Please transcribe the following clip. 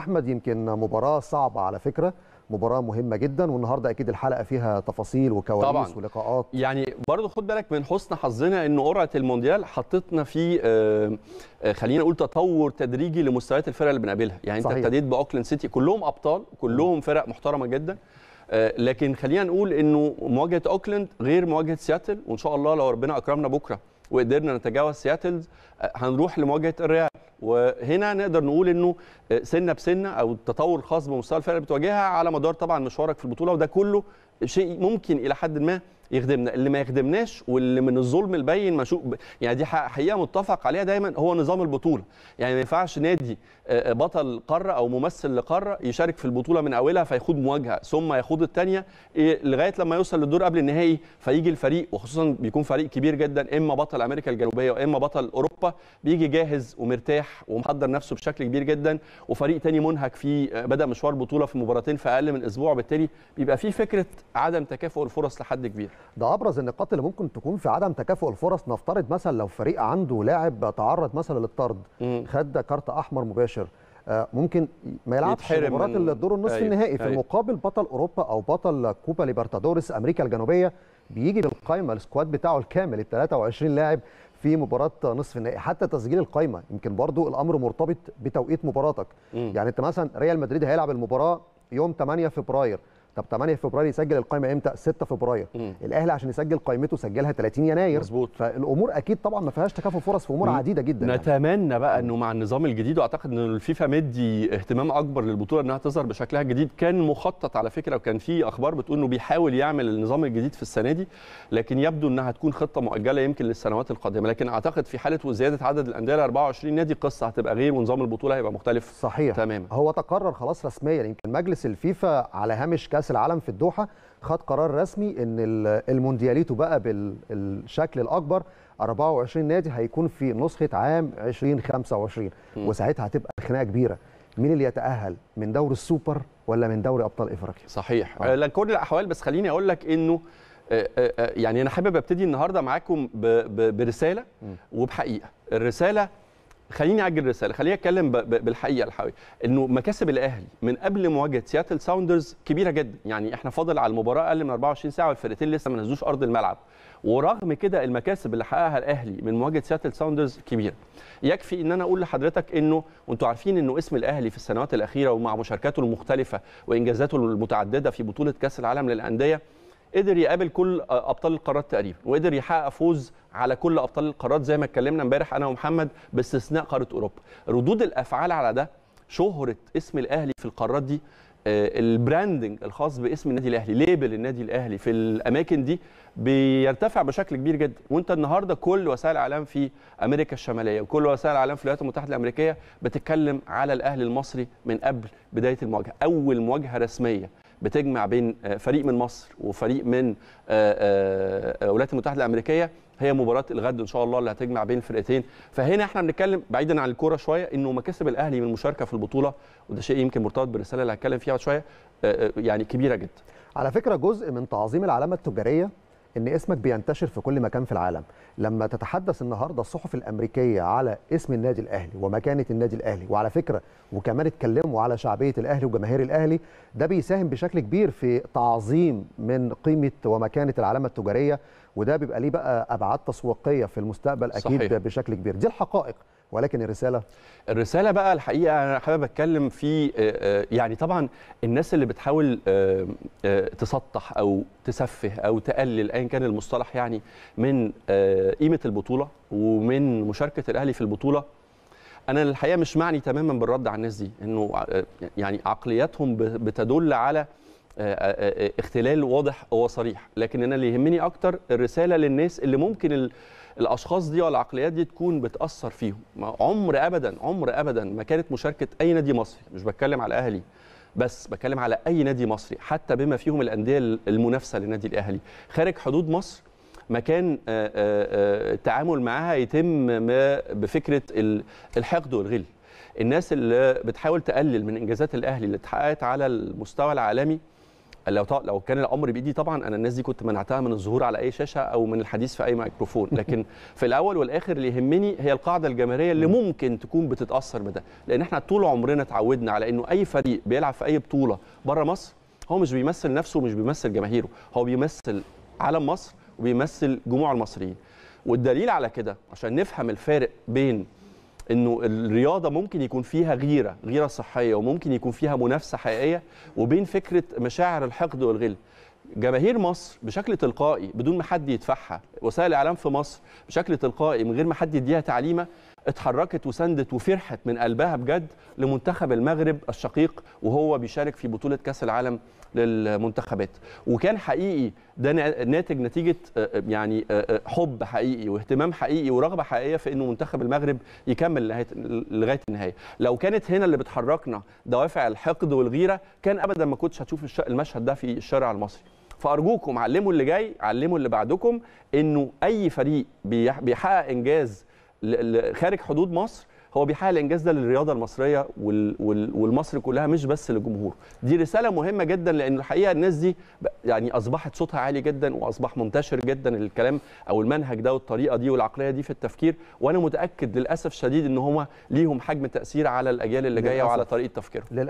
احمد يمكن مباراه صعبه على فكره مباراه مهمه جدا والنهارده اكيد الحلقه فيها تفاصيل وكواليس طبعًا. ولقاءات يعني برضو خد بالك من حسن حظنا ان قرعه المونديال حطتنا في آه، آه، خلينا نقول تطور تدريجي لمستويات الفرق اللي بنقابلها يعني صحيح. انت ابتديت باوكلاند سيتي كلهم ابطال كلهم فرق محترمه جدا آه، لكن خلينا نقول انه مواجهه اوكلاند غير مواجهه سياتل وان شاء الله لو ربنا اكرمنا بكره وقدرنا نتجاوز سياتلز هنروح لمواجهه الريال وهنا نقدر نقول انه آه، سنه بسنه او التطور الخاص بمستوى الفرق اللي بتواجهها على مدار طبعا مشوارك في البطوله وده كله شيء ممكن الى حد ما يخدمنا اللي ما يخدمناش واللي من الظلم البين مشوق يعني دي حقيقه متفق عليها دايما هو نظام البطوله يعني ما ينفعش نادي آه، آه، بطل قاره او ممثل لقاره يشارك في البطوله من اولها فيخوض مواجهه ثم يخوض الثانيه إيه، لغايه لما يوصل للدور قبل النهائي فيجي الفريق وخصوصا بيكون فريق كبير جدا اما بطل امريكا الجنوبيه واما بطل اوروبا بيجي جاهز ومرتاح ومحضر نفسه بشكل كبير جدا وفريق ثاني منهك في آه، بدا مشوار بطوله في مباراتين في اقل من اسبوع بالتالي بيبقى في فكره عدم تكافؤ الفرص لحد كبير ده ابرز النقاط اللي ممكن تكون في عدم تكافؤ الفرص نفترض مثلا لو فريق عنده لاعب تعرض مثلا للطرد خد كارت احمر مباشر آه، ممكن ما يلعبش مباراه الدور النصف أيوه. النهائي في أيوه. المقابل بطل اوروبا او بطل كوبا ليبرتادورس امريكا الجنوبيه بيجي بالقائمه السكواد بتاعه الكامل ال 23 لاعب في مباراه نصف النهائي حتى تسجيل القائمه يمكن برضو الامر مرتبط بتوقيت مباراتك م. يعني انت مثلا ريال مدريد هيلعب المباراه يوم 8 فبراير طب 8 فبراير يسجل القائمه امتى 6 فبراير الاهلي عشان يسجل قائمته سجلها 30 يناير مظبوط فالامور اكيد طبعا ما فيهاش تكافؤ فرص في امور عديده جدا يعني. نتمنى يعني. بقى انه مع النظام الجديد واعتقد ان الفيفا مدي اهتمام اكبر للبطوله انها تظهر بشكلها الجديد كان مخطط على فكره وكان في اخبار بتقول انه بيحاول يعمل النظام الجديد في السنه دي لكن يبدو انها هتكون خطه مؤجله يمكن للسنوات القادمه لكن اعتقد في حاله زياده عدد الانديه ل 24 نادي قصه هتبقى غير ونظام البطوله هيبقى مختلف صحيح تماما هو تقرر خلاص رسميا يمكن مجلس الفيفا على هامش كاس كاس العالم في الدوحه خد قرار رسمي ان الموندياليتو بقى بالشكل الاكبر 24 نادي هيكون في نسخه عام 2025 وساعتها هتبقى خناقه كبيره مين اللي يتاهل من دوري السوبر ولا من دوري ابطال افريقيا صحيح آه. لكل الاحوال بس خليني اقول لك انه آه، آه، آه، يعني انا حابب ابتدي النهارده معاكم برساله وبحقيقه الرساله خليني اعجل الرساله خليني اتكلم بالحقيقه الحقيقه انه مكاسب الاهلي من قبل مواجهه سياتل ساوندرز كبيره جدا يعني احنا فاضل على المباراه اقل من 24 ساعه والفرقتين لسه ما نزلوش ارض الملعب ورغم كده المكاسب اللي حققها الاهلي من مواجهه سياتل ساوندرز كبيره يكفي ان انا اقول لحضرتك انه وانتم عارفين انه اسم الاهلي في السنوات الاخيره ومع مشاركاته المختلفه وانجازاته المتعدده في بطوله كاس العالم للانديه قدر يقابل كل ابطال القارات تقريبا وقدر يحقق فوز على كل ابطال القارات زي ما اتكلمنا امبارح انا ومحمد باستثناء قاره اوروبا ردود الافعال على ده شهره اسم الاهلي في القارات دي آه، البراندنج الخاص باسم النادي الاهلي ليبل النادي الاهلي في الاماكن دي بيرتفع بشكل كبير جدا وانت النهارده كل وسائل الاعلام في امريكا الشماليه وكل وسائل الاعلام في الولايات المتحده الامريكيه بتتكلم على الاهلي المصري من قبل بدايه المواجهه اول مواجهه رسميه بتجمع بين آه، فريق من مصر وفريق من آه، آه، الولايات المتحده الامريكيه هي مباراه الغد ان شاء الله اللي هتجمع بين الفرقتين فهنا احنا بنتكلم بعيدا عن الكوره شويه انه مكاسب الاهلي من المشاركه في البطوله وده شيء يمكن مرتبط بالرساله اللي هتكلم فيها شويه يعني كبيره جدا على فكره جزء من تعظيم العلامه التجاريه ان اسمك بينتشر في كل مكان في العالم لما تتحدث النهارده الصحف الامريكيه على اسم النادي الاهلي ومكانه النادي الاهلي وعلى فكره وكمان اتكلموا على شعبيه الاهلي وجماهير الاهلي ده بيساهم بشكل كبير في تعظيم من قيمه ومكانه العلامه التجاريه وده بيبقى ليه بقى ابعاد تسويقيه في المستقبل اكيد صحيح. بشكل كبير دي الحقائق ولكن الرساله الرساله بقى الحقيقه انا حابب اتكلم في آه، آه، يعني طبعا الناس اللي بتحاول آه، تسطح او تسفه او تقلل ايا كان المصطلح يعني من قيمه البطوله ومن مشاركه الاهلي في البطوله انا الحقيقه مش معني تماما بالرد على الناس دي انه يعني عقلياتهم بتدل على آه، آه، آه، اختلال واضح وصريح لكن انا اللي يهمني اكتر الرساله للناس اللي ممكن الاشخاص دي والعقليات دي تكون بتاثر فيهم عمر ابدا عمر ابدا ما كانت مشاركه اي نادي مصري مش بتكلم على الاهلي بس بتكلم على اي نادي مصري حتى بما فيهم الانديه المنافسه للنادي الاهلي خارج حدود مصر ما كان التعامل معاها يتم بفكره الحقد والغل الناس اللي بتحاول تقلل من انجازات الاهلي اللي اتحققت على المستوى العالمي لو لو كان الامر بايدي طبعا انا الناس دي كنت منعتها من الظهور على اي شاشه او من الحديث في اي ميكروفون لكن في الاول والاخر اللي يهمني هي القاعده الجماهيريه اللي ممكن تكون بتتاثر بده لان احنا طول عمرنا اتعودنا على انه اي فريق بيلعب في اي بطوله بره مصر هو مش بيمثل نفسه ومش بيمثل جماهيره هو بيمثل علم مصر وبيمثل جموع المصريين والدليل على كده عشان نفهم الفارق بين انه الرياضه ممكن يكون فيها غيره غيره صحيه وممكن يكون فيها منافسه حقيقيه وبين فكره مشاعر الحقد والغل جماهير مصر بشكل تلقائي بدون ما حد يدفعها وسائل الاعلام في مصر بشكل تلقائي من غير ما حد يديها تعليمه اتحركت وسندت وفرحت من قلبها بجد لمنتخب المغرب الشقيق وهو بيشارك في بطوله كاس العالم للمنتخبات وكان حقيقي ده ناتج نتيجه آه، آه، يعني آه، حب حقيقي واهتمام حقيقي ورغبه حقيقيه في انه منتخب المغرب يكمل لغايه النهايه لو كانت هنا اللي بتحركنا دوافع الحقد والغيره كان ابدا ما كنتش هتشوف المشهد ده في الشارع المصري فارجوكم علموا اللي جاي علموا اللي بعدكم انه اي فريق بيحقق انجاز خارج حدود مصر هو بيحقق الانجاز ده للرياضه المصريه والمصر كلها مش بس للجمهور دي رساله مهمه جدا لان الحقيقه الناس دي يعني اصبحت صوتها عالي جدا واصبح منتشر جدا الكلام او المنهج ده والطريقه دي والعقليه دي في التفكير وانا متاكد للاسف شديد ان هم ليهم حجم تاثير على الاجيال اللي جايه وعلى طريقه تفكيرهم